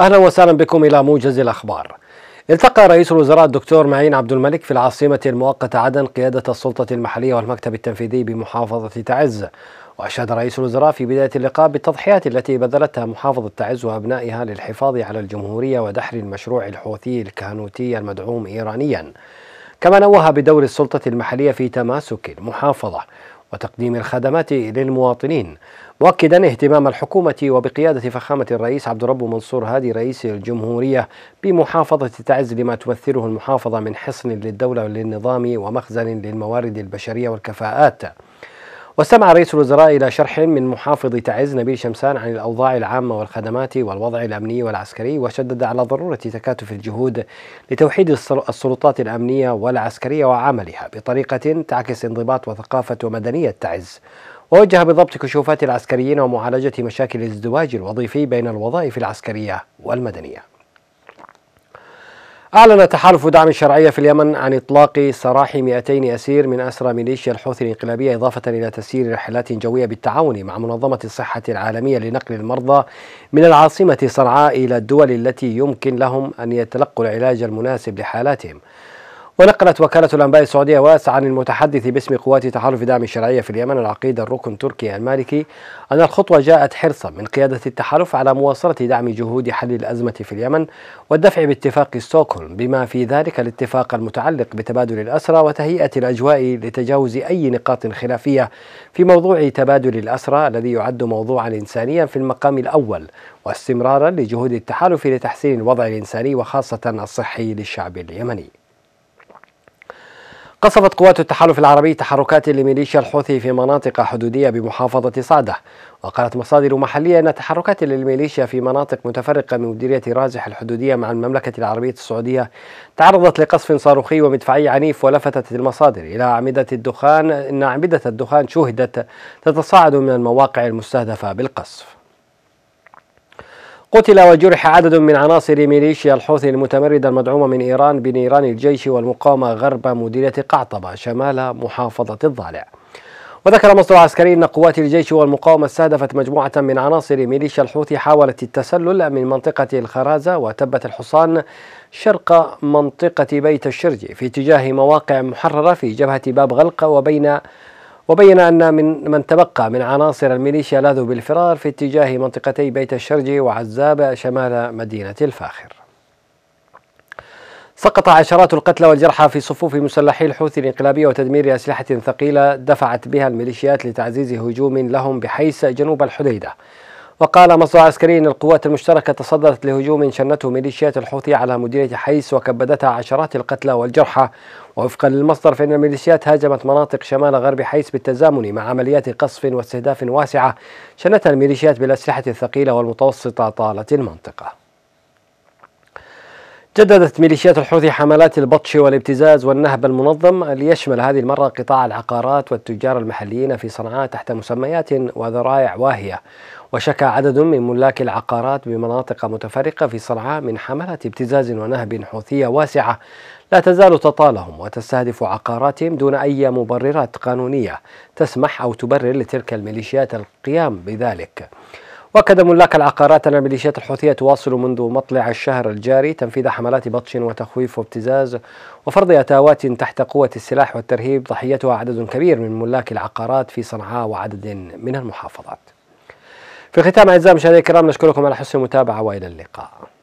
أهلا وسهلا بكم إلى موجز الأخبار التقى رئيس الوزراء الدكتور معين عبد الملك في العاصمة المؤقتة عدن قيادة السلطة المحلية والمكتب التنفيذي بمحافظة تعز وأشاد رئيس الوزراء في بداية اللقاء بالتضحيات التي بذلتها محافظة تعز وأبنائها للحفاظ على الجمهورية ودحر المشروع الحوثي الكهنوتي المدعوم إيرانيا كما نوه بدور السلطة المحلية في تماسك المحافظة وتقديم الخدمات للمواطنين مؤكدا اهتمام الحكومة وبقيادة فخامة الرئيس عبد الرب منصور هادي رئيس الجمهورية بمحافظة تعز لما تمثله المحافظة من حصن للدولة للنظام ومخزن للموارد البشرية والكفاءات واستمع رئيس الوزراء إلى شرح من محافظ تعز نبيل شمسان عن الأوضاع العامة والخدمات والوضع الأمني والعسكري وشدد على ضرورة تكاتف الجهود لتوحيد السلطات الأمنية والعسكرية وعملها بطريقة تعكس انضباط وثقافة ومدنية تعز ووجه بضبط كشوفات العسكريين ومعالجة مشاكل الازدواج الوظيفي بين الوظائف العسكرية والمدنية أعلن تحالف دعم الشرعية في اليمن عن إطلاق سراح 200 أسير من أسرى ميليشيا الحوثي الإنقلابية إضافة إلى تسيير رحلات جوية بالتعاون مع منظمة الصحة العالمية لنقل المرضى من العاصمة صنعاء إلى الدول التي يمكن لهم أن يتلقوا العلاج المناسب لحالاتهم ونقلت وكالة الأنباء السعودية واس عن المتحدث باسم قوات تحالف دعم الشرعية في اليمن العقيد الركن تركي المالكي أن الخطوة جاءت حرصا من قيادة التحالف على مواصلة دعم جهود حل الأزمة في اليمن والدفع باتفاق ستوكهولم بما في ذلك الاتفاق المتعلق بتبادل الأسرى وتهيئة الأجواء لتجاوز أي نقاط خلافية في موضوع تبادل الأسرى الذي يعد موضوعا إنسانيا في المقام الأول واستمرارا لجهود التحالف لتحسين الوضع الإنساني وخاصة الصحي للشعب اليمني قصفت قوات التحالف العربي تحركات لميليشيا الحوثي في مناطق حدودية بمحافظة صعدة وقالت مصادر محلية أن تحركات للميليشيا في مناطق متفرقة من مديرية رازح الحدودية مع المملكة العربية السعودية تعرضت لقصف صاروخي ومدفعي عنيف ولفتت المصادر إلى أعمدة الدخان إن أعمدة الدخان شوهدت تتصاعد من المواقع المستهدفة بالقصف قتل وجرح عدد من عناصر ميليشيا الحوثي المتمردة المدعومة من إيران بنيران الجيش والمقاومة غرب مديرية قعطبة شمال محافظة الضالع وذكر مصدر عسكري أن قوات الجيش والمقاومة استهدفت مجموعة من عناصر ميليشيا الحوثي حاولت التسلل من منطقة الخرازة وتبت الحصان شرق منطقة بيت الشرج في اتجاه مواقع محررة في جبهة باب غلق وبين وبين أن من من تبقى من عناصر الميليشيا لاذوا بالفرار في اتجاه منطقتي بيت الشرجي وعزاب شمال مدينة الفاخر سقط عشرات القتلى والجرحى في صفوف مسلحي الحوثي الانقلابية وتدمير أسلحة ثقيلة دفعت بها الميليشيات لتعزيز هجوم لهم بحيث جنوب الحديدة وقال مصدر عسكري ان القوات المشتركه تصدرت لهجوم شنته ميليشيات الحوثي على مديريه حيس وكبدتها عشرات القتلى والجرحى ووفقا للمصدر فان الميليشيات هاجمت مناطق شمال غرب حيس بالتزامن مع عمليات قصف واستهداف واسعه شنتها الميليشيات بالاسلحه الثقيله والمتوسطه طالت المنطقه جددت ميليشيات الحوثي حملات البطش والابتزاز والنهب المنظم ليشمل هذه المرة قطاع العقارات والتجار المحليين في صنعاء تحت مسميات وذرائع واهية وشكى عدد من ملاك العقارات بمناطق متفرقة في صنعاء من حملات ابتزاز ونهب حوثية واسعة لا تزال تطالهم وتستهدف عقاراتهم دون أي مبررات قانونية تسمح أو تبرر لتلك الميليشيات القيام بذلك وأكد ملاك العقارات أن الميليشيات الحوثية تواصل منذ مطلع الشهر الجاري تنفيذ حملات بطش وتخويف وابتزاز وفرض أتاوات تحت قوة السلاح والترهيب ضحيتها عدد كبير من ملاك العقارات في صنعاء وعدد من المحافظات في ختام أعزائي المشاهدين الكرام نشكركم على حسن المتابعة وإلى اللقاء